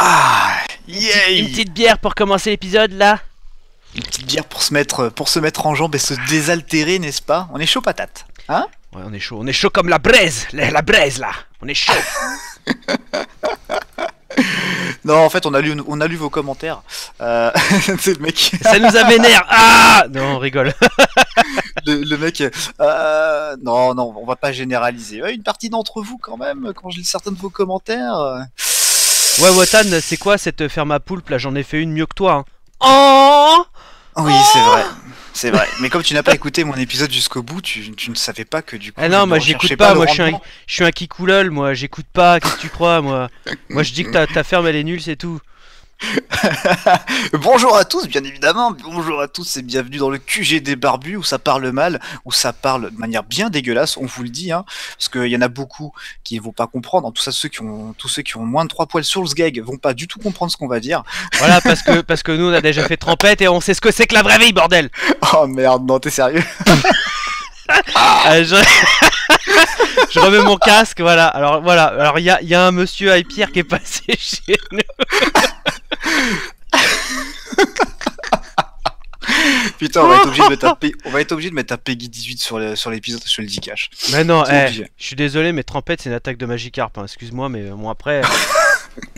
Ah, Une petite bière pour commencer l'épisode là. Une petite bière pour se mettre, euh, pour se mettre en jambes et se désaltérer, n'est-ce pas On est chaud patate, hein Ouais, on est chaud, on est chaud comme la braise, la, braise là. On est chaud. non, en fait, on a lu, on a lu vos commentaires. Euh, Ça nous a vénère. Ah Non, rigole. le, mec. Euh, non, non, on va pas généraliser. Une partie d'entre vous, quand même, quand je lis certains de vos commentaires. Ouais, Watan c'est quoi cette ferme à poulpe là J'en ai fait une mieux que toi. Hein. Oh Oui, c'est vrai. C'est vrai. Mais comme tu n'as pas écouté mon épisode jusqu'au bout, tu, ne savais pas que du coup. Ah non, moi j'écoute pas, moi je suis, un, kikoulol, moi j'écoute pas, qu'est-ce que tu crois, moi Moi je dis que ta, ta ferme elle est nulle, c'est tout. bonjour à tous, bien évidemment, bonjour à tous et bienvenue dans le QG des barbus où ça parle mal, où ça parle de manière bien dégueulasse, on vous le dit, hein, parce qu'il y en a beaucoup qui vont pas comprendre, hein. tout ça, ceux qui ont, tous ceux qui ont moins de 3 poils sur le gag vont pas du tout comprendre ce qu'on va dire. Voilà, parce que, parce que nous on a déjà fait trempette et on sait ce que c'est que la vraie vie, bordel Oh merde, non, t'es sérieux ah, je... remets mon casque, voilà. Alors voilà, alors il y a, a un monsieur à qui est passé chez nous. Putain, on va être obligé de mettre un Peggy 18 sur sur l'épisode sur le cash. Mais non, eh, je suis désolé, mais Trempette c'est une attaque de Magikarp. Hein. Excuse-moi, mais moi euh, après,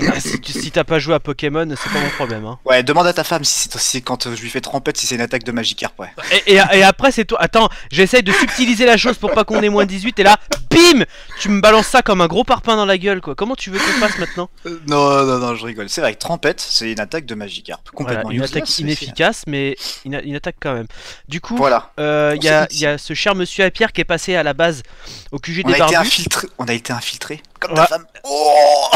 Ah, si tu- si t'as pas joué à Pokémon, c'est pas mon problème. Hein. Ouais, demande à ta femme si c'est quand je lui fais trompette si c'est une attaque de Magikarp, ouais. Et, après, c'est toi. Attends, j'essaye de subtiliser la chose pour pas qu'on ait moins de 18. Et là, bim Tu me balances ça comme un gros parpaing dans la gueule, quoi. Comment tu veux que je fasse maintenant euh, non, non, non, je rigole. C'est vrai, que trompette, c'est une attaque de Magikarp. Complètement Une attaque inefficace, mais une, attaque quand même. Du coup, il euh, y, a- ce cher monsieur à pierre qui est passé à la base au QG on des a, été on a été infiltré. Comme ta femme. Oh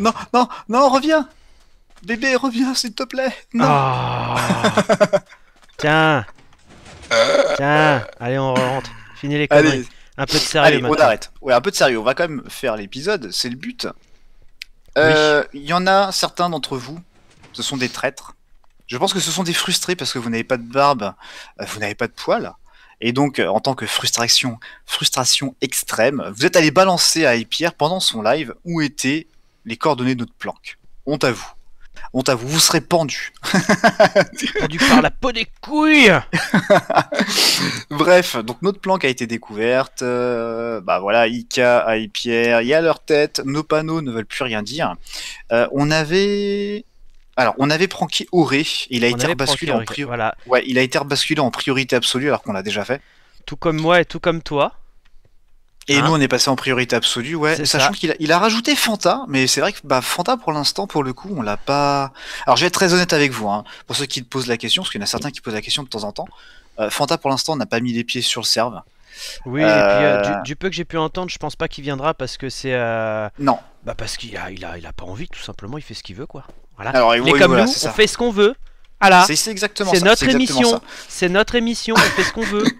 non, non, non, reviens Bébé, reviens, s'il te plaît Non ah. Tiens Tiens Allez, on rentre. Finis les conneries. Un peu de sérieux Allez, on arrête. Ouais, un peu de sérieux. On va quand même faire l'épisode, c'est le but. Euh, Il y en a certains d'entre vous, ce sont des traîtres. Je pense que ce sont des frustrés parce que vous n'avez pas de barbe, euh, vous n'avez pas de poils. Et donc, euh, en tant que frustration, frustration extrême, vous êtes allé balancer à pierre pendant son live où était les coordonnées de notre planque. Honte à vous. Honte à vous, vous serez pendu. pendu par la peau des couilles Bref, donc notre planque a été découverte. Euh, bah voilà, Ika, Aïe Pierre, il y a leur tête. Nos panneaux ne veulent plus rien dire. Euh, on avait. Alors, on avait pranké Auré. Il a été basculé en Voilà. Ouais, il a été rebasculé en priorité absolue alors qu'on l'a déjà fait. Tout comme moi et tout comme toi. Et ah. nous, on est passé en priorité absolue, ouais. Sachant qu'il a, rajouté Fanta, mais c'est vrai que bah, Fanta, pour l'instant, pour le coup, on l'a pas. Alors, je vais être très honnête avec vous, hein, pour ceux qui posent la question, parce qu'il y en a certains qui posent la question de temps en temps. Euh, Fanta, pour l'instant, n'a pas mis les pieds sur le serve. Oui, et puis, euh, euh. du, peu que j'ai pu entendre, je pense pas qu'il viendra parce que c'est. Non. Bah, parce qu'il a, il a, il a pas envie, tout simplement, il fait ce qu'il veut, quoi. Voilà. Alors, comme nous, on fait ce qu'on veut. Voilà. C'est exactement C'est notre émission. C'est notre émission, on fait ce qu'on veut.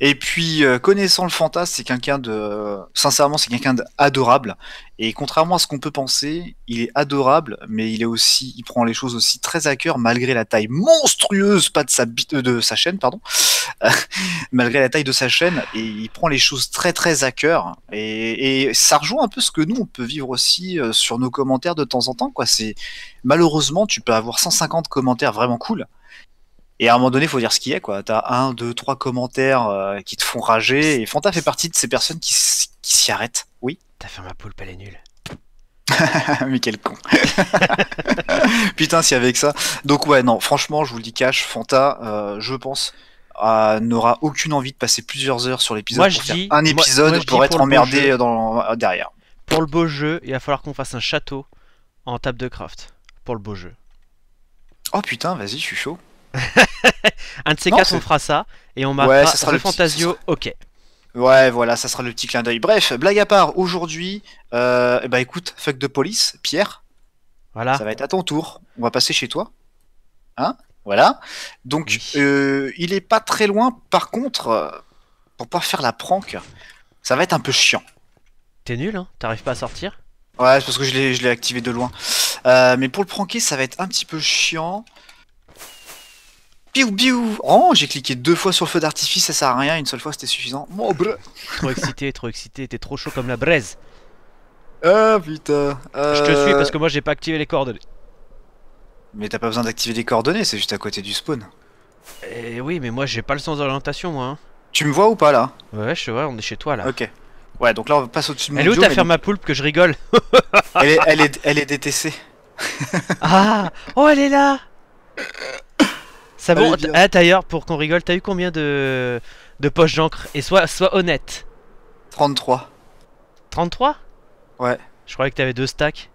Et puis, euh, connaissant le fantasme, c'est quelqu'un de. Sincèrement, c'est quelqu'un d'adorable. Et contrairement à ce qu'on peut penser, il est adorable, mais il est aussi. Il prend les choses aussi très à cœur, malgré la taille monstrueuse, pas de sa, euh, de sa chaîne, pardon. malgré la taille de sa chaîne, et il prend les choses très très à cœur. Et, ça rejoint un peu ce que nous, on peut vivre aussi euh, sur nos commentaires de temps en temps, quoi. C'est. Malheureusement, tu peux avoir 150 commentaires vraiment cool. Et à un moment donné, faut dire ce qu'il y a, quoi. T'as un, deux, trois commentaires euh, qui te font rager, et Fanta fait partie de ces personnes qui, qui s'y arrêtent, oui. T'as fait ma poule, elle est nulle. Mais quel con. Putain, s'il y que ça. Donc ouais, non, franchement, je vous le dis cash, Fanta, euh, je pense, n'aura aucune envie de passer plusieurs heures sur l'épisode pour un épisode pour être emmerdé dans, euh, derrière. Pour le beau jeu, il va falloir qu'on fasse un château en table de craft. Pour le beau jeu. Oh putain, vas-y, je suis chaud. un de ces quatre, on fera ça et on marquera ouais, le, Fantasio. Ok. Ouais, voilà, ça sera le petit clin d'œil. Bref, blague à part, aujourd'hui, bah écoute, fuck de police, Pierre. Voilà. Ça va être à ton tour. On va passer chez toi. Hein Voilà. Donc, euh, il est pas très loin. Par contre, euh, pour pas faire la prank, ça va être un peu chiant. T'es nul, hein T'arrives pas à sortir Ouais, c'est parce que je l'ai activé de loin. mais pour le pranker, ça va être un petit peu chiant. Piou biou Oh, j'ai cliqué deux fois sur le feu d'artifice, ça sert à rien, une seule fois c'était suffisant. Oh, trop excité, trop excité, t'es trop chaud comme la braise. Ah putain. Je te suis euh. parce que moi j'ai pas activé les coordonnées. Mais t'as pas besoin d'activer les coordonnées, c'est juste à côté du spawn. Eh oui, mais moi j'ai pas le sens d'orientation moi. Hein. Tu me vois ou pas là Ouais, je vois, on est chez toi là. Ok. Ouais, donc là on passe au-dessus de mon Elle est où ta ferme à poulpe que je rigole elle, est, elle, est, elle est DTC. ah Oh, elle est là Ça bah ah d'ailleurs, pour qu'on rigole, t'as eu combien de, de poches d'encre Et sois, sois honnête. 33. 33 Ouais. Je croyais que t'avais deux stacks.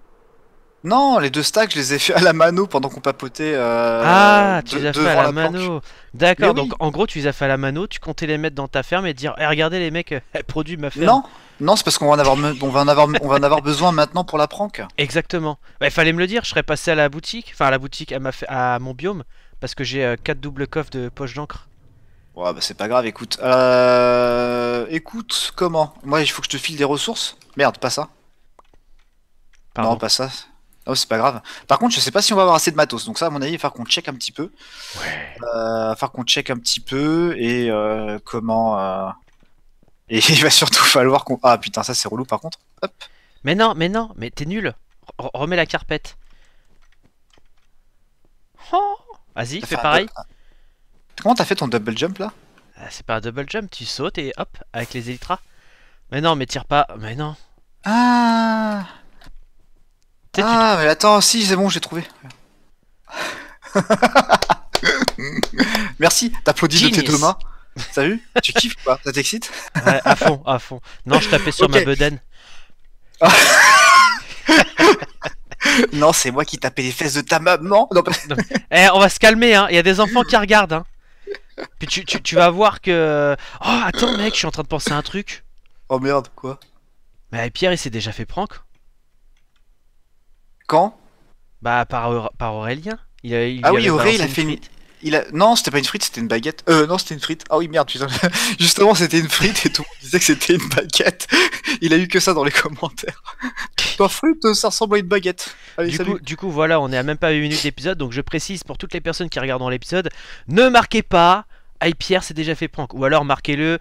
Non, les deux stacks, je les ai fait à la mano pendant qu'on papotait. Euh, ah, tu les as fait à la, mano. D'accord, donc en gros, tu les as fait à la mano, tu comptais les mettre dans ta ferme et dire eh, Regardez les mecs, elle eh, produit ma ferme. Non, non c'est parce qu'on va, en avoir, va en avoir besoin maintenant pour la prank. Exactement. Bah, il fallait me le dire, je serais passé à la boutique, enfin à la boutique, à, ma, à mon biome, parce que j'ai 4 euh, doubles coffres de poche d'encre. Ouais, bah c'est pas grave, écoute. Euh... Écoute, comment Moi, il faut que je te file des ressources Merde, pas ça. Non, pas ça. Non, oh, c'est pas grave. Par contre, je sais pas si on va avoir assez de matos. Donc ça, à mon avis, il va falloir qu'on check un petit peu. Ouais. Euh, il va falloir qu'on check un petit peu et euh, comment... Euh, et il va surtout falloir qu'on... Ah putain, ça c'est relou par contre. Hop. Mais non, mais non, mais t'es nul. remets la carpette. Oh Vas-y, fais pareil. Comment t'as fait ton double jump là euh, C'est pas un double jump, tu sautes et hop, avec les élytras. Mais non, mais tire pas, mais non. Ah Ah, mais attends, si, c'est bon, j'ai trouvé. Merci, t'applaudis de tes deux mains. vu tu kiffes ou pas Ça t'excite ouais, À fond, à fond. Non, je tapais sur ma bedaine. non, c'est moi qui tapais les fesses de ta maman. Non, eh, on va se calmer, hein. Il y a des enfants qui regardent, hein. Puis tu, vas voir que. Oh, attends, mec, je suis en train de penser à un truc. Oh merde, quoi Mais Pierre, il s'est déjà fait prank. Quand Bah, par, par Aurélien. Il, euh, ah oui, Aurélien, il a fait non, c'était pas une frite, c'était une baguette. Euh, non, c'était une frite. Ah oui, merde, Justement, c'était une frite et tout. Il disait que c'était une baguette. Il a eu que ça dans les commentaires. Toi, frite, ça ressemble à une baguette. du, Coup, voilà, on est à même pas 8 minutes d'épisode. Donc, je précise pour toutes les personnes qui regardent l'épisode, ne marquez pas. Hi Pierre c'est déjà fait prank. Ou alors, marquez-le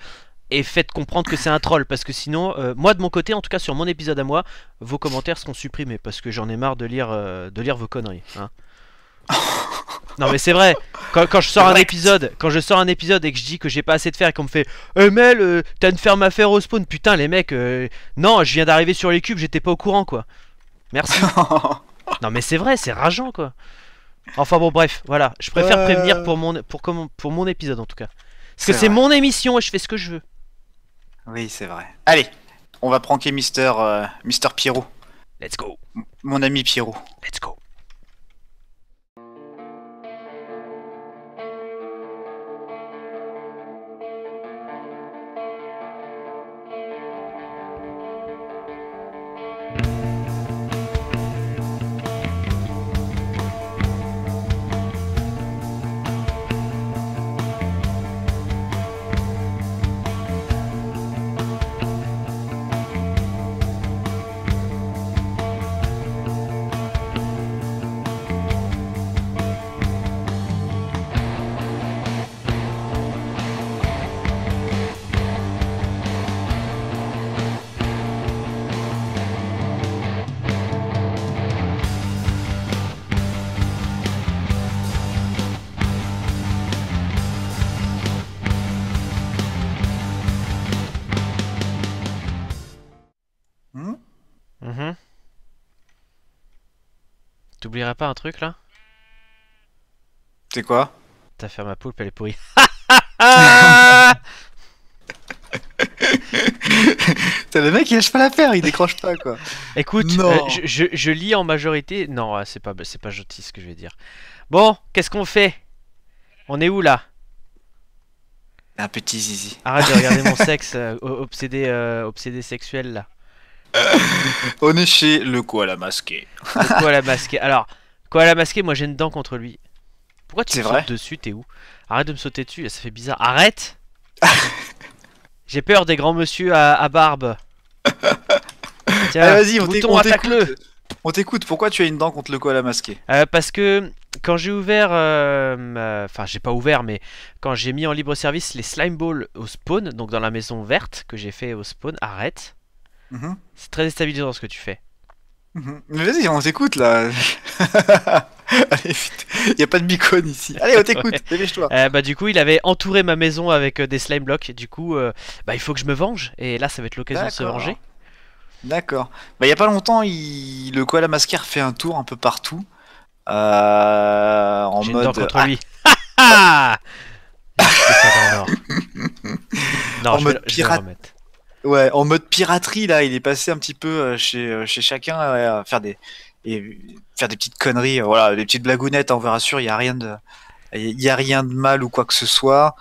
et faites comprendre que c'est un troll parce que sinon euh, moi de mon côté en tout cas sur mon épisode à moi vos commentaires seront supprimés parce que j'en ai marre de lire euh, de lire vos conneries hein non mais c'est vrai. Quand, je sors un épisode, quand je sors un épisode et que je dis que j'ai pas assez de fer et qu'on me fait Eh euh, t'as une ferme à faire au spawn, putain les mecs, euh, non, je viens d'arriver sur les cubes, j'étais pas au courant quoi. Merci. non mais c'est vrai, c'est rageant quoi. Enfin bon bref, voilà, je préfère prévenir euh. pour mon pour comment pour mon épisode en tout cas. Parce que c'est mon émission et je fais ce que je veux. Oui, c'est vrai. Allez, on va pranker Mister Mister Pierrot. Let's go. mon ami Pierrot. Let's go. T'oublieras pas un truc là C'est quoi T'as fait ma poule, elle est pourrie. le mec, il lâche pas l'affaire, il décroche pas quoi. Écoute, euh, je, lis en majorité. Non, ah, c'est pas, bah, c'est pas gentil ce que je vais dire. Bon, qu'est-ce qu'on fait On est où là Un petit zizi. Arrête de regarder mon sexe, euh, obsédé, euh, obsédé sexuel là. On est chez le koala masqué. le koala masqué. Alors, koala masqué, moi j'ai une dent contre lui. Pourquoi tu sautes dessus T'es où Arrête de me sauter dessus, ça fait bizarre. Arrête J'ai peur des grands monsieur à, barbe. Tiens, vas-y, on attaque-le. On t'écoute, pourquoi tu as une dent contre le koala masqué euh, Parce que quand j'ai ouvert, euh, enfin j'ai pas ouvert, mais quand j'ai mis en libre service les slime balls au spawn, donc dans la maison verte que j'ai fait au spawn, arrête. Mhm. C'est très déstabilisant ce que tu fais. Mhm. Mais vas-y, on t'écoute là. Allez, vite. Il y a pas de beacon ici. Allez, on t'écoute. ouais. toi euh, bah du coup, il avait entouré ma maison avec euh, des slime blocks. du coup, euh, bah il faut que je me venge. Et là, ça va être l'occasion de se venger. D'accord. Bah il y a pas longtemps, il... le koala masquer fait un tour un peu partout. en mode. Une contre ah. lui. Ah non, en je mode vais, pirate. Je Ouais, en mode piraterie là, il est passé un petit peu euh, euh, chez, chacun euh, à faire des faire des petites conneries, voilà, des petites blagounettes. Hein, on vous rassure, il n'y a rien de il a rien de mal ou quoi que ce soit.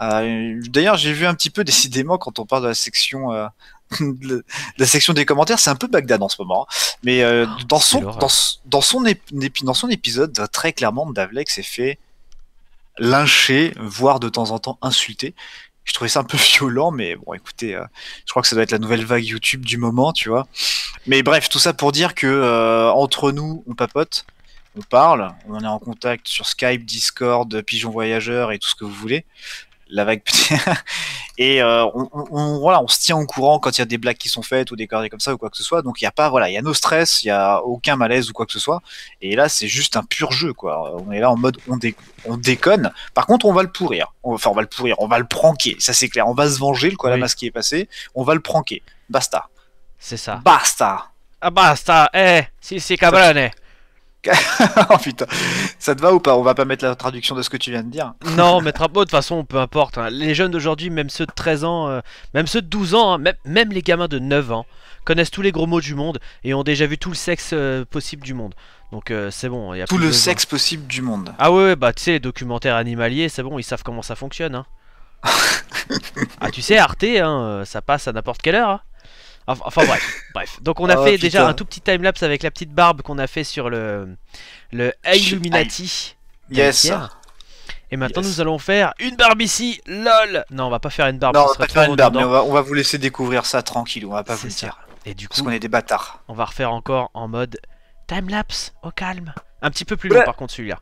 D'ailleurs, j'ai vu un petit peu décidément quand on parle de la section de la section des commentaires, c'est un peu Bagdad en ce moment. Hein. Mais oh, dans, son, dans, dans son épisode, très clairement, Davlek s'est fait lyncher, voire de temps en temps insulter je trouvais ça un peu violent, mais bon, écoutez, euh, je crois que ça doit être la nouvelle vague YouTube du moment, tu vois. Mais bref, tout ça pour dire que euh, entre nous, on papote, on parle, on est en contact sur Skype, Discord, Pigeon Voyageur et tout ce que vous voulez la vague et euh, on, voilà on se tient au courant quand il y a des blagues qui sont faites ou des cordes comme ça ou quoi que ce soit donc il y a pas voilà il y a nos stress il y a aucun malaise ou quoi que ce soit et là c'est juste un pur jeu quoi on est là en mode on, dé on déconne par contre on va le pourrir enfin on va le pourrir on va le pranker ça c'est clair on va se venger le quoi la masse qui est passé on va le pranker basta c'est ça basta ah basta eh si si cabrone en oh, putain, ça te va ou pas On va pas mettre la traduction de ce que tu viens de dire. non, mettre un mot, de toute façon, peu importe. Hein. Les jeunes d'aujourd'hui, même ceux de 13 ans, euh, même ceux de 12 ans, hein, même, les gamins de 9 ans, connaissent tous les gros mots du monde et ont déjà vu tout le sexe euh, possible du monde. Donc euh, c'est bon. a tout le sexe possible du monde. Ah ouais, bah tu sais, les documentaires animaliers, c'est bon, ils savent comment ça fonctionne. Hein. ah tu sais, Arte, ça passe à n'importe quelle heure. Enfin, bref, bref. Donc on a ah, fait déjà un tout petit timelapse avec la petite barbe qu'on a fait sur le, le Illuminati. Yes. Et maintenant nous allons faire une barbe ici, lol. Non, on va pas faire une barbe. Non, on va pas faire une barbe, on va, vous laisser découvrir ça tranquille, on va pas vous le dire. Et du coup, parce qu'on est des bâtards. On va refaire encore en mode timelapse, au calme. Un petit peu plus loin par contre celui-là.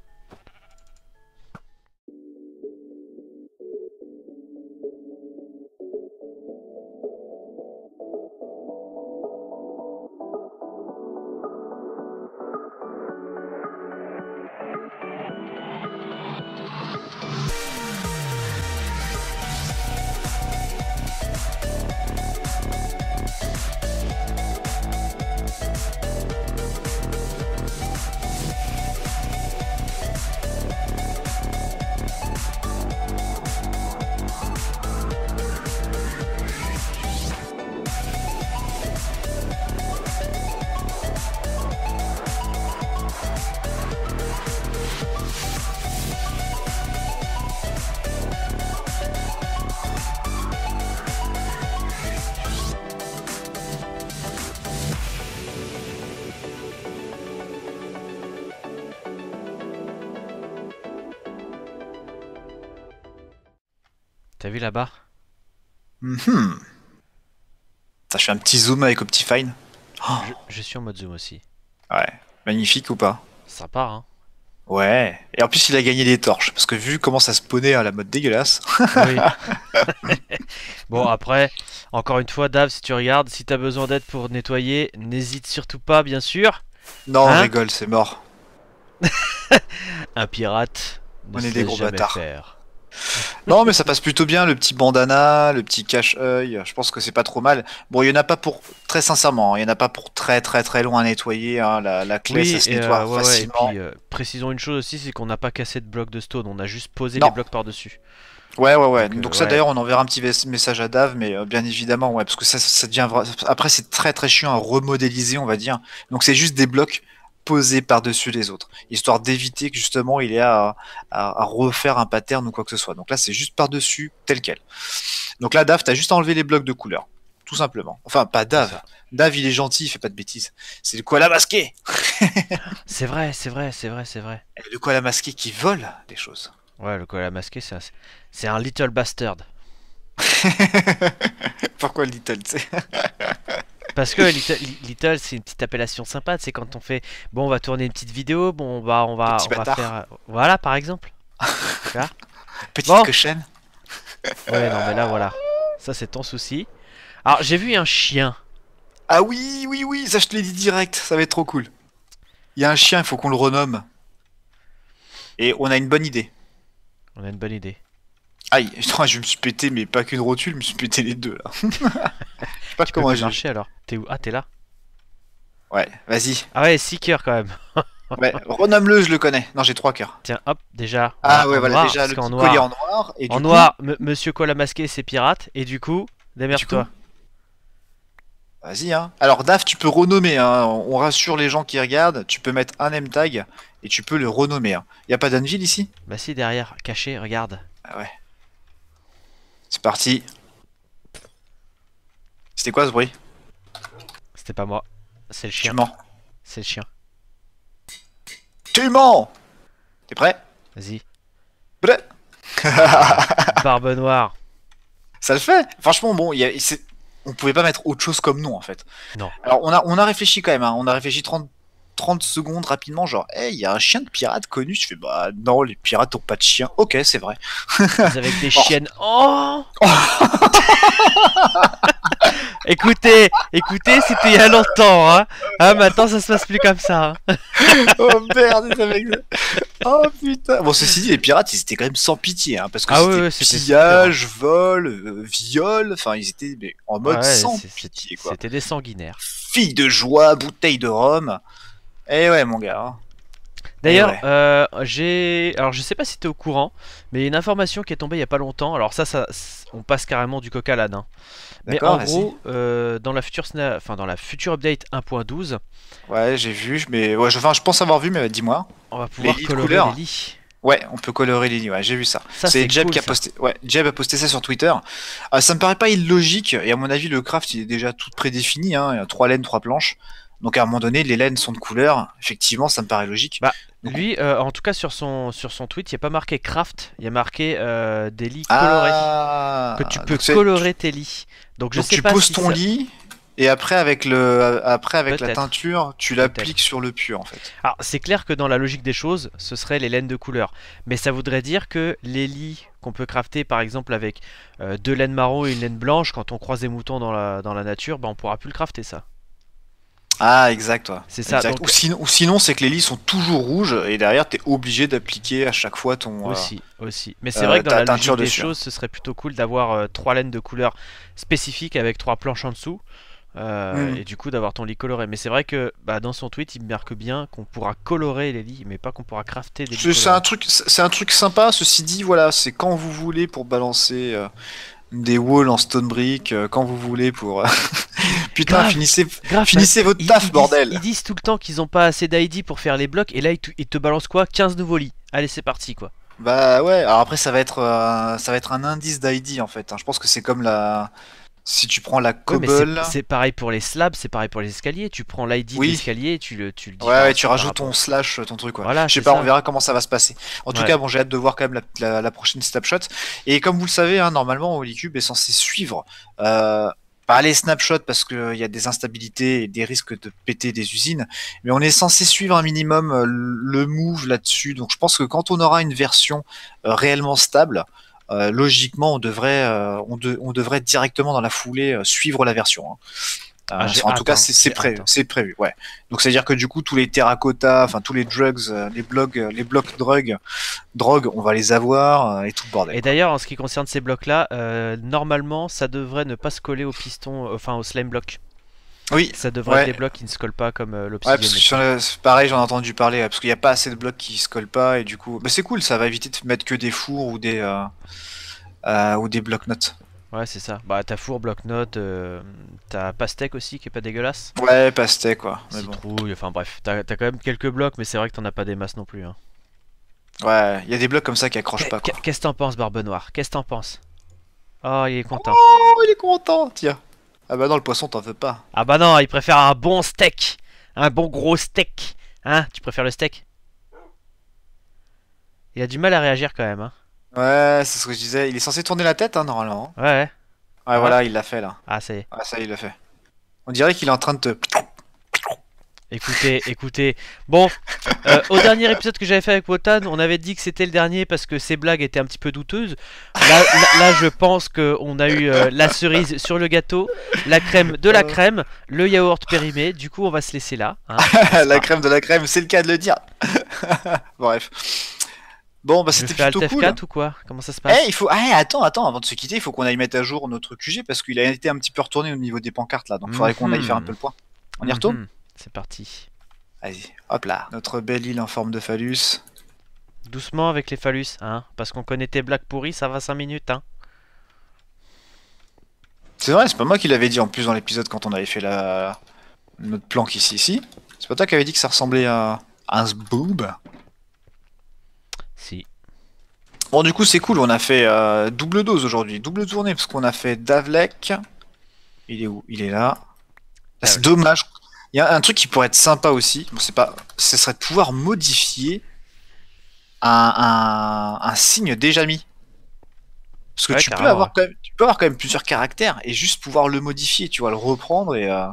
T'as vu là-bas mm-hmm. Ça, je fais un petit zoom avec Optifine. Je, oh. je, suis en mode zoom aussi. Ouais, magnifique ou pas Sympa, hein Ouais, et en plus il a gagné des torches, parce que vu comment ça spawnait à hein, la mode dégueulasse. Oui. bon, après, encore une fois, Dave, si tu regardes, si t'as besoin d'aide pour nettoyer, n'hésite surtout pas, bien sûr. Non, hein rigole, c'est mort. un pirate. On est des gros bâtards. Non, mais ça passe plutôt bien, le petit bandana, le petit cache-œil, je pense que c'est pas trop mal. Bon, il y en a pas pour, très sincèrement, hein, il y en a pas pour très très très loin à nettoyer, hein, la, clé ça se nettoie euh, euh, précisons une chose aussi, c'est qu'on n'a pas cassé de blocs de stone, on a juste posé des les blocs par-dessus. Ouais, ouais, ouais. Donc, euh, ça, d'ailleurs, on enverra un petit message à Dave, mais bien évidemment, ouais, parce que ça, ça devient. Après, c'est très, très chiant à remodéliser, on va dire. Donc, c'est juste des blocs posé par-dessus les autres, histoire d'éviter que justement il ait à, refaire un pattern ou quoi que ce soit. Donc là, c'est juste par-dessus tel quel. Donc là, Dave, t'as juste enlevé les blocs de couleur, tout simplement. Enfin, pas Dave. Dave, il est gentil, il fait pas de bêtises. C'est le koala masqué. c'est vrai, c'est vrai, c'est vrai, c'est vrai. Le koala masqué qui vole des choses. Ouais, le koala masqué, c'est un, little bastard. Pourquoi little, tu parce que Little, c'est une petite appellation sympa. C'est quand on fait, bon, on va tourner une petite vidéo, bon, on va, on va, faire. Euh, voilà, par exemple. Petite Ouais, non, mais là, voilà. Ça, c'est ton souci. Alors, j'ai vu un chien. Ah oui, oui, oui, ça, je te l'ai dit direct. Ça va être trop cool. Il y a un chien, il faut qu'on le renomme. Et on a une bonne idée. On a une bonne idée. Aïe, je me suis pété, mais pas qu'une rotule, je me suis pété les deux là. comment alors. T'es où Ah, t'es là Ouais, vas-y. Ah ouais, 6 cœurs quand même. renomme-le, je le connais. Non, j'ai 3 coeurs Tiens, hop, déjà. Ah ouais, voilà, déjà le collier en noir. en noir, monsieur la masqué, c'est pirate. Et du coup, démerde-toi. Vas-y, hein. Alors, DAF, tu peux renommer. Hein. On rassure les gens qui regardent. Tu peux mettre un M-tag et tu peux le renommer. Y'a hein. Y a pas d'anvil ici Bah, si, derrière, caché, regarde. Ah ouais. C'est parti. C'était quoi ce bruit C'était pas moi. C'est le chien. Tu mens. C'est le chien. Tu mens T'es prêt Vas-y. Barbe noire. Ça le fait. Franchement, bon, on pouvait pas mettre autre chose comme nous en fait. Non. Alors on a, on a réfléchi quand même. Hein. On a réfléchi 30, 30 secondes rapidement, genre, hé, hey, il y a un chien de pirate connu. Je fais, bah non, les pirates ont pas de chien. Ok, c'est vrai. avez des oh. chiennes. Oh, oh Écoutez, écoutez, c'était il y a longtemps, hein. Ah, maintenant ça se passe plus comme ça. Hein. oh merde, ça Oh putain. Bon, ceci dit, les pirates, ils étaient quand même sans pitié, hein, parce que ah c'était pillage, vol, euh, viol. Enfin, ils étaient en mode sans pitié, quoi. C'était des sanguinaires. Fille de joie, bouteille de rhum. Eh ouais, mon gars. Hein. D'ailleurs, eh euh, j'ai. Alors, je sais pas si t'es au courant, mais une information qui est tombée il y a pas longtemps. Alors, ça, ça on passe carrément du coca à Hein. Mais en gros, euh, dans, la future enfin, dans la future update 1.12. Ouais, j'ai vu, mais je... Enfin, je pense avoir vu, mais dis-moi. On va pouvoir colorer Ouais, on peut colorer les lits, ouais, j'ai vu ça. c'est Jeb qui a posté, ouais, Jeb a posté ça sur Twitter. Ah, ça me paraît pas illogique, et à mon avis, le craft, il est déjà tout prédéfini, hein. il y a trois laines, trois planches. Donc à un moment donné, les laines sont de couleur. Effectivement, ça me paraît logique. Bah, lui, euh, en tout cas sur son, sur son tweet, il n'y a pas marqué craft, il y a marqué euh, des lits ah colorés. Que tu peux colorer tes lits. Donc je tu poses ton lit et après avec le après avec la teinture, tu l'appliques sur le pur en fait. Alors c'est clair que dans la logique des choses, ce serait les laines de couleur, mais ça voudrait dire que les lits qu'on peut crafter par exemple avec euh, deux laines marron et une laine blanche quand on croise des moutons dans la, dans la nature, bah, on pourra plus le crafter ça. Ah, exact. toi. C'est ça. Ou, sinon, c'est que les lits sont toujours rouges et derrière, tu es obligé d'appliquer à chaque fois ton. Euh, aussi, aussi. Mais c'est euh, vrai que dans la teinture des choses, ce serait plutôt cool d'avoir euh, trois laines de couleur spécifiques avec trois planches en dessous. Mm. Et du coup, d'avoir ton lit coloré. Mais c'est vrai que bah, dans son tweet, il marque bien qu'on pourra colorer les lits, mais pas qu'on pourra crafter des lits. C'est un, truc, c'est un truc sympa. Ceci dit, voilà, c'est quand vous voulez pour balancer des walls en stone brick euh, quand vous voulez pour. Euh, putain, finissez, finissez votre taf, bordel! ils disent tout le temps qu'ils ont pas assez d'ID pour faire les blocs, et là ils, te balancent quoi? 15 nouveaux lits. Allez, c'est parti quoi. Bah ouais, alors après ça va être, euh, ça va être un indice d'ID en fait. Hein. Je pense que c'est comme la si tu prends la cobble. c'est pareil pour les slabs, c'est pareil pour les escaliers. Tu prends l'ID de l'escalier, tu le, tu le dis. Ouais, tu rajoutes ton slash, ton truc. Quoi. Voilà, je sais pas, on verra comment ça va se passer. En tout cas, bon, j'ai hâte de voir quand même la, prochaine snapshot. Et comme vous le savez, hein, normalement, Holycube est censé suivre. Euh, pas les snapshots parce qu'il euh, y a des instabilités et des risques de péter des usines, mais on est censé suivre un minimum euh, le move là-dessus. Donc je pense que quand on aura une version réellement stable, euh, logiquement, on devrait, euh, on, devrait directement dans la foulée euh, suivre la version. Hein. Ah, en tout cas, c'est prévu. C'est prévu, ouais. Donc, c'est à dire que du coup, tous les terracotta, enfin tous les drugs, les blogs, les blocs drogue, drogue, on va les avoir et tout le bordel. Et d'ailleurs, en ce qui concerne ces blocs-là, normalement, ça devrait ne pas se coller au piston, enfin au slime block. Oui. Ça devrait être des blocs qui ne se collent pas comme euh, Ouais, parce que pareil, j'en ai entendu parler, parce qu'il n'y a pas assez de blocs qui se collent pas, et du coup, Mais c'est cool, ça va éviter de mettre que des fours ou des, euh, euh, ou des blocs-notes. Ouais, c'est ça. Bah, t'as four, bloc-notes, euh, t'as pastèque aussi qui est pas dégueulasse. Ouais, pastèque, quoi. Mais Citrouille, enfin bref. T'as quand même quelques blocs, mais c'est vrai que t'en as pas des masses non plus. Hein. Ouais, il y a des blocs comme ça qui accrochent pas, quoi. Qu'est-ce que t'en penses, Barbe Noire Qu'est-ce que t'en penses Oh, il est content. Oh, il est content, tiens. Ah bah non, le poisson, t'en veux pas. Ah bah non, il préfère un bon steak. Un bon gros steak. Hein Tu préfères le steak Il a du mal à réagir quand même. Hein. Ouais, c'est ce que je disais. Il est censé tourner la tête, hein, normalement. Ouais. Ouais, ouais. Ah voilà, il l'a fait là. Ah, ça y est. Ah, ça y est, il l'a fait. On dirait qu'il est en train de te. Écoutez, écoutez. Bon, euh, au dernier épisode que j'avais fait avec Wotan, on avait dit que c'était le dernier parce que ses blagues étaient un petit peu douteuses. Là, je pense qu'on a eu euh, la cerise sur le gâteau, la crème de la euh. crème, le yaourt périmé. Du coup, on va se laisser là. Hein. la crème de la crème, c'est le cas de le dire. Bref. Bon, bah c'était plutôt 4 ou quoi Comment ça se passe eh, il faut. Ah, eh, attends, attends, avant de se quitter, il faut qu'on aille mettre à jour notre QG parce qu'il a été un petit peu retourné au niveau des pancartes là. Donc, il faudrait mhm. qu'on aille faire un peu le point. On y mhm. retourne c'est parti. Vas-y, hop là, notre belle île en forme de phallus. Doucement avec les phallus, hein, parce qu'on connaît Black blagues ça va 5 minutes, hein. C'est vrai, c'est pas moi qui l'avais dit en plus dans l'épisode quand on avait fait la... notre planque ici, C'est pas toi qui avais dit que ça ressemblait à, un boob Si. Bon, du coup, c'est cool, on a fait euh, double dose aujourd'hui, double tournée, parce qu'on a fait Davlek. Il est où Il est là. C'est dommage il y a un truc qui pourrait être sympa aussi, c'est pas, ce serait de pouvoir modifier un, signe déjà mis. Parce que tu, peux avoir quand même, tu peux avoir quand même plusieurs caractères et juste pouvoir le modifier, tu vois, le reprendre et. Euh.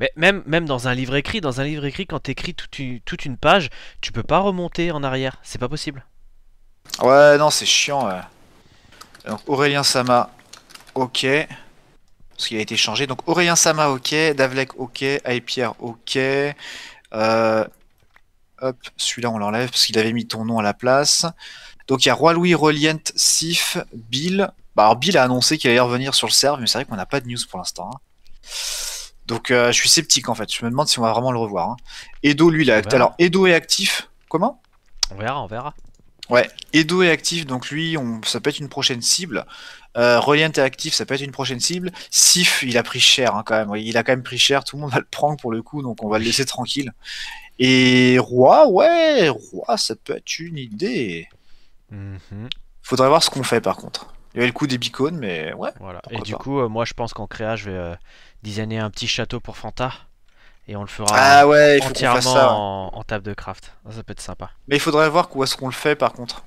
Mais même, même dans un livre écrit, dans un livre écrit, quand t'écris toute une, toute une page, tu peux pas remonter en arrière, c'est pas possible. Ouais, non, c'est chiant. Donc Aurélien Sama, ok. Parce qu'il a été changé. Donc Aurélien Sama, ok. Davlek, ok. Pierre, ok. Euh, hop, celui-là, on l'enlève parce qu'il avait mis ton nom à la place. Donc il y a Roi-Louis, Relient, Sif, Bill. Bah, alors Bill a annoncé qu'il allait revenir sur le serve, mais c'est vrai qu'on n'a pas de news pour l'instant. Hein. Donc euh, je suis sceptique en fait. Je me demande si on va vraiment le revoir. Hein. Edo, lui, il Alors Edo est actif. Comment On verra, on verra. Ouais, Edo est actif, donc lui, on... ça peut être une prochaine cible. Euh, Reliant Interactif ça peut être une prochaine cible. Sif, il a pris cher hein, quand même. Il a quand même pris cher. Tout le monde va le prendre pour le coup, donc on va le laisser tranquille. Et Roi, ouais, Roi, ça peut être une idée. Mhm. Faudrait voir ce qu'on fait par contre. Il y avait le coup des bicones, mais ouais. Voilà. Et du coup, euh, moi je pense qu'en créa, je vais euh, designer un petit château pour Fanta. Et on le fera ah entièrement En, table de craft. ça peut être sympa. Mais il faudrait voir où est-ce qu'on le fait par contre.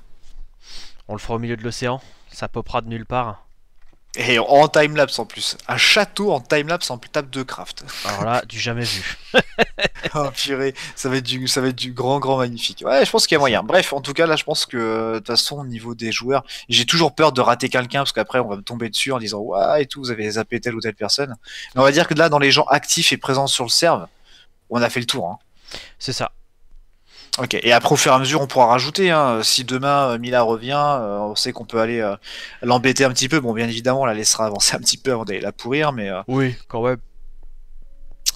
On le fera au milieu de l'océan ça popera de nulle part. Et en timelapse en plus. Un château en timelapse en table de craft. Alors là, du jamais vu. oh purée, ça va, être du, ça va être du grand, grand magnifique. Ouais, je pense qu'il y a moyen. Bref, en tout cas, là, je pense que de toute façon, au niveau des joueurs, j'ai toujours peur de rater quelqu'un parce qu'après, on va me tomber dessus en disant Ouais, et tout, vous avez zappé telle ou telle personne. Mais on va dire que là, dans les gens actifs et présents sur le serve, on a fait le tour. Hein. C'est ça. Ok, et après au fur et à mesure on pourra rajouter, hein. si demain euh, Mila revient, euh, on sait qu'on peut aller euh, l'embêter un petit peu, bon bien évidemment on la laissera avancer un petit peu avant d'aller la pourrir, mais... Oui, quand même.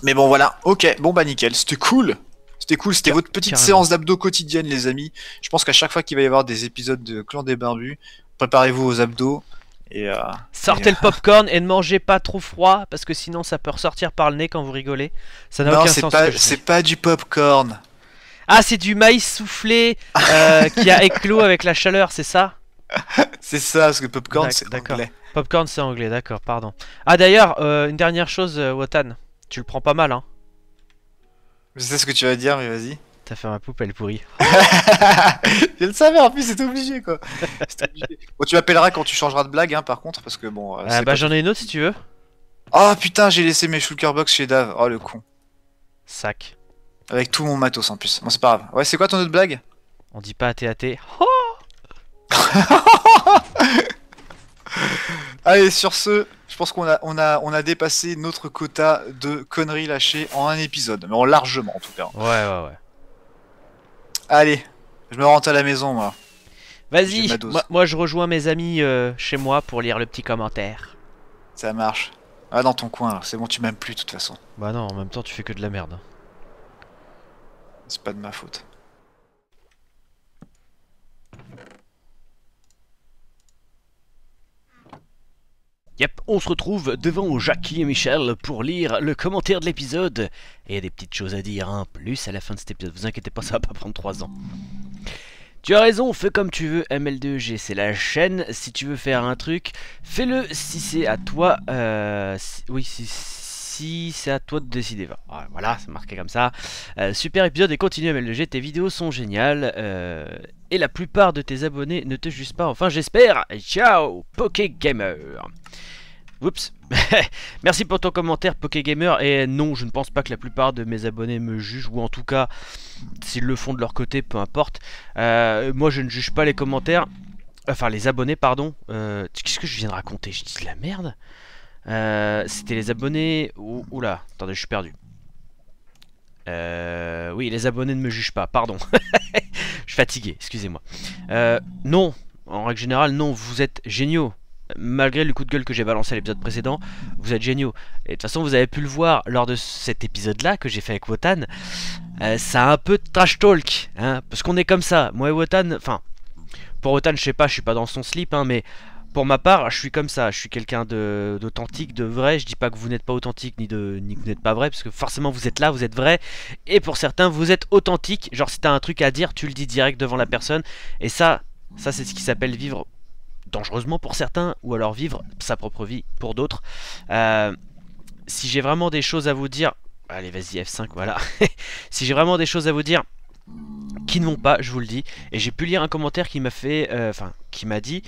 Mais bon voilà, ok, bon bah nickel, c'était cool c'était cool, c'était votre petite séance d'abdos quotidienne, les amis. Je pense qu'à chaque fois qu'il va y avoir des épisodes de Clan des Barbus, préparez-vous aux abdos. Et Sortez le popcorn et ne mangez pas trop froid parce que sinon ça peut ressortir par le nez quand vous rigolez. Ça n'a aucun sens. c'est pas, pas du popcorn. Ah, c'est du maïs soufflé euh, qui a éclos avec la chaleur, c'est ça C'est ça, parce que popcorn c'est anglais. Popcorn c'est anglais, d'accord, pardon. Ah d'ailleurs, euh, une dernière chose, euh, Watan Tu le prends pas mal, hein Je sais ce que tu vas dire, mais vas-y. T'as fait ma poupe elle pourrit. je le savais, en plus, c'est obligé, quoi. tu m'appelleras quand tu changeras de blague, hein, par contre, parce que bon... Ah, bah j'en ai une autre si tu veux. Oh putain, j'ai laissé mes shulker box chez Dave. Oh le con. Sac. Avec tout mon matos en plus. Bon, c'est pas grave. Ouais, c'est quoi ton autre blague On dit pas ATAT. Allez, sur ce, je pense qu'on a, on a, on a dépassé notre quota de conneries lâchées en un épisode. Mais en largement, en tout cas. Ouais, ouais, ouais. Allez, je me rentre à la maison, moi. Vas-y, moi, je rejoins mes amis euh, chez moi pour lire le petit commentaire. Ça marche. Ah, dans ton coin, c'est bon, tu m'aimes plus, de toute façon. Bah non, en même temps, tu fais que de la merde. C'est pas de ma faute. Yep, on se retrouve devant Jackie et Michel pour lire le commentaire de l'épisode. Et il y a des petites choses à dire en hein. plus à la fin de cet épisode. Vous inquiétez pas, ça va pas prendre 3 ans. Tu as raison, fais comme tu veux, ML2G, c'est la chaîne. Si tu veux faire un truc, fais-le si c'est à toi. Euh, oui, si, si si c'est à toi de décider. voilà, c'est marqué comme ça. Euh, super épisode et continue à MLG, tes vidéos sont géniales. Euh, et la plupart de tes abonnés ne te jugent pas, enfin j'espère. Ciao, Gamer. Oups. Merci pour ton commentaire, Gamer. Et non, je ne pense pas que la plupart de mes abonnés me jugent, ou en tout cas, s'ils le font de leur côté, peu importe. Euh, moi, je ne juge pas les commentaires. Enfin, les abonnés, pardon. Qu'est-ce que je viens de raconter Je dis de la merde euh, c'était les abonnés... ou oula, attendez, je suis perdu. Euh, oui, les abonnés ne me jugent pas, pardon. je suis fatigué, excusez-moi. Euh, non, en règle générale, non, vous êtes géniaux. Malgré le coup de gueule que j'ai balancé à l'épisode précédent, vous êtes géniaux. Et de toute façon, vous avez pu le voir lors de cet épisode-là que j'ai fait avec Wotan. ça a un peu de trash talk, hein, parce qu'on est comme ça. Moi et Wotan, enfin, pour Wotan, je sais pas, je suis pas dans son slip, hein, mais pour ma part, je suis comme ça, je suis quelqu'un d'authentique, de, vrai, je dis pas que vous n'êtes pas authentique ni, de, que vous n'êtes pas vrai, parce que forcément vous êtes là, vous êtes vrai, et pour certains vous êtes authentique, genre si t'as un truc à dire, tu le dis direct devant la personne, et ça, ça c'est ce qui s'appelle vivre dangereusement pour certains, ou alors vivre sa propre vie pour d'autres. Euh, si j'ai vraiment des choses à vous dire, allez vas-y F5 voilà, si j'ai vraiment des choses à vous dire, qui ne vont pas, je vous le dis. Et j'ai pu lire un commentaire qui m'a fait, euh, enfin, qui m'a dit,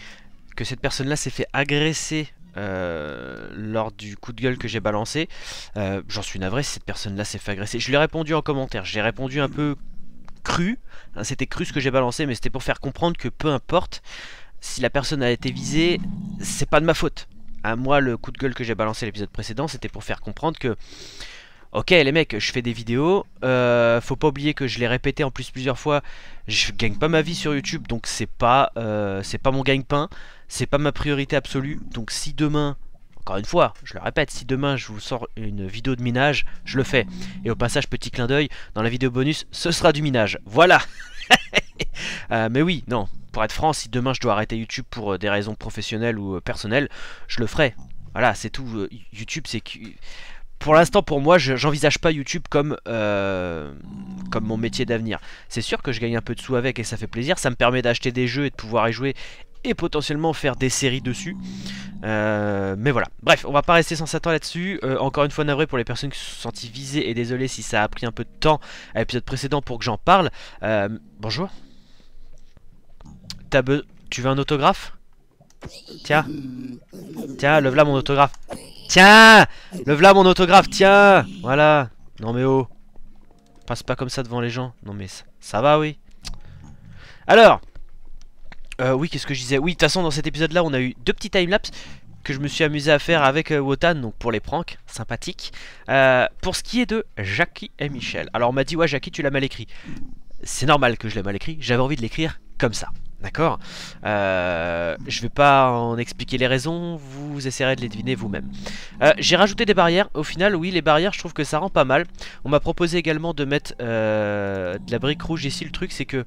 que cette personne-là s'est fait agresser euh, lors du coup de gueule que j'ai balancé. Euh, j'en suis navré si cette personne-là s'est fait agresser. Je lui ai répondu en commentaire, j'ai répondu un peu cru, hein, c'était cru ce que j'ai balancé, mais c'était pour faire comprendre que peu importe, si la personne a été visée, c'est pas de ma faute. À moi, le coup de gueule que j'ai balancé l'épisode précédent, c'était pour faire comprendre que... Ok les mecs, je fais des vidéos, euh, faut pas oublier que je l'ai répété en plus plusieurs fois, je gagne pas ma vie sur YouTube, donc c'est pas, euh, c'est pas mon gagne-pain, c'est pas ma priorité absolue. Donc si demain, encore une fois, je le répète, si demain je vous sors une vidéo de minage, je le fais. Et au passage, petit clin d'œil, dans la vidéo bonus, ce sera du minage. Voilà euh, Mais oui, non, pour être franc, si demain je dois arrêter YouTube pour euh, des raisons professionnelles ou euh, personnelles, je le ferai. Voilà, c'est tout. YouTube, c'est que pour l'instant, pour moi, j'envisage pas YouTube comme, comme mon métier d'avenir. C'est sûr que je gagne un peu de sous avec et ça fait plaisir. Ça me permet d'acheter des jeux et de pouvoir y jouer et potentiellement faire des séries dessus. Euh, mais voilà, bref, on va pas rester sans s'attendre là-dessus. Euh, encore une fois, navré pour les personnes qui se sont senties visées et désolé si ça a pris un peu de temps à l'épisode précédent pour que j'en parle. Euh, bonjour. tu veux un autographe Tiens. Tiens, lève là mon autographe. Tiens Lève là mon autographe, tiens Voilà. Non mais oh. Passe pas comme ça devant les gens. Non mais ça va, oui. Alors, euh, oui, qu'est-ce que je disais Oui, de toute façon, dans cet épisode-là, on a eu deux petits timelapses que je me suis amusé à faire avec euh, Wotan, donc pour les pranks, sympathique. Euh, pour ce qui est de Jackie et Michel. Alors, on m'a dit, ouais, Jackie, tu l'as mal écrit. C'est normal que je l'ai mal écrit, j'avais envie de l'écrire comme ça. D'accord Je Je vais pas en expliquer les raisons, vous essaierez de les deviner vous-même. J'ai rajouté des barrières, au final oui les barrières je trouve que ça rend pas mal. On m'a proposé également de mettre de la brique rouge ici, le truc c'est que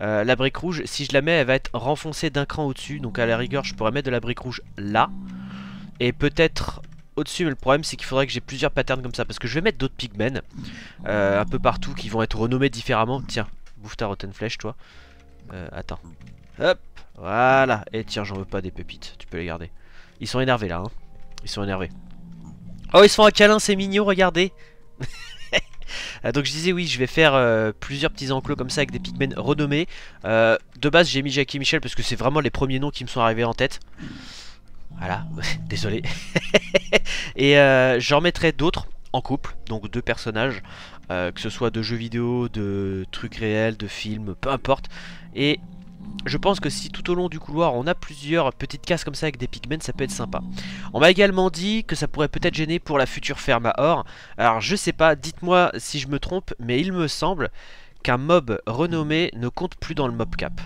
euh, la brique rouge, si je la mets, elle va être renfoncée d'un cran au-dessus. Donc à la rigueur, je pourrais mettre de la brique rouge là. Et peut-être au-dessus, mais le problème c'est qu'il faudrait que j'ai plusieurs patterns comme ça. Parce que je vais mettre d'autres pigmen euh, un peu partout qui vont être renommés différemment. Tiens, bouffe ta rotten flèche toi. Euh, attends. Hop, voilà. Et tiens, j'en veux pas des pépites, tu peux les garder. Ils sont énervés là, hein. Ils sont énervés. Oh, ils se font un câlin, c'est mignon, regardez. Euh, donc je disais oui, je vais faire euh, plusieurs petits enclos comme ça avec des pigmen renommés. Euh, de base j'ai mis Jackie Michel parce que c'est vraiment les premiers noms qui me sont arrivés en tête. Voilà, désolé. Et j'en mettrai d'autres en couple, donc deux personnages, que ce soit de jeux vidéo, de trucs réels, de films, peu importe. Et je pense que si tout au long du couloir on a plusieurs petites cases comme ça avec des pigments, ça peut être sympa. On m'a également dit que ça pourrait peut-être gêner pour la future ferme à or. Alors je sais pas, dites-moi si je me trompe, mais il me semble qu'un mob renommé ne compte plus dans le mob cap.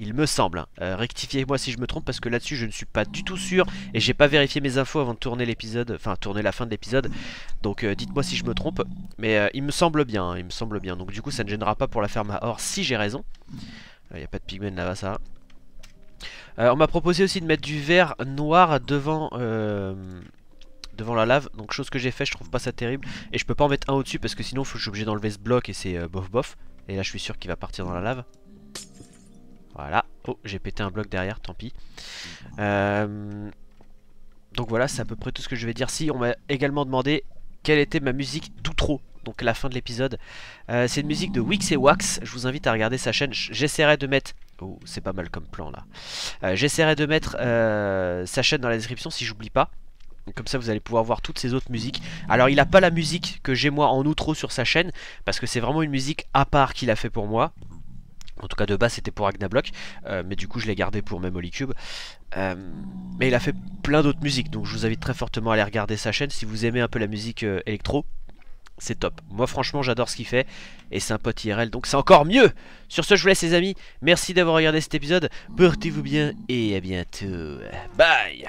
Il me semble. Hein. Euh, rectifiez-moi si je me trompe parce que là-dessus je ne suis pas du tout sûr et j'ai pas vérifié mes infos avant de tourner l'épisode, enfin tourner la fin de l'épisode. Donc euh, dites-moi si je me trompe. Mais euh, il me semble bien, hein, il me semble bien. Donc du coup ça ne gênera pas pour la ferme à or si j'ai raison. Il euh, n'y a pas de pigmen là-bas, ça. Euh, on m'a proposé aussi de mettre du verre noir devant, euh, devant la lave. Donc chose que j'ai fait, je trouve pas ça terrible. Et je peux pas en mettre un au-dessus parce que sinon je suis obligé d'enlever ce bloc et c'est euh, bof bof. Et là je suis sûr qu'il va partir dans la lave. Voilà. Oh, j'ai pété un bloc derrière, tant pis. Donc voilà, c'est à peu près tout ce que je vais dire. Si, on m'a également demandé quelle était ma musique d'outro donc la fin de l'épisode. Euh, c'est une musique de Wix et Wax, je vous invite à regarder sa chaîne, j'essaierai de mettre... Oh, c'est pas mal comme plan là. Euh, j'essaierai de mettre euh, sa chaîne dans la description si j'oublie pas. Comme ça vous allez pouvoir voir toutes ses autres musiques Alors il n'a pas la musique que j'ai moi en outro sur sa chaîne Parce que c'est vraiment une musique à part qu'il a fait pour moi en tout cas de base c'était pour Agnablock, mais du coup je l'ai gardé pour Memolycube. Euh, mais il a fait plein d'autres musiques, donc je vous invite très fortement à aller regarder sa chaîne si vous aimez un peu la musique électro c'est top. Moi franchement j'adore ce qu'il fait et c'est un pote IRL donc c'est encore mieux. Sur ce je vous laisse les amis, merci d'avoir regardé cet épisode, portez-vous bien et à bientôt. Bye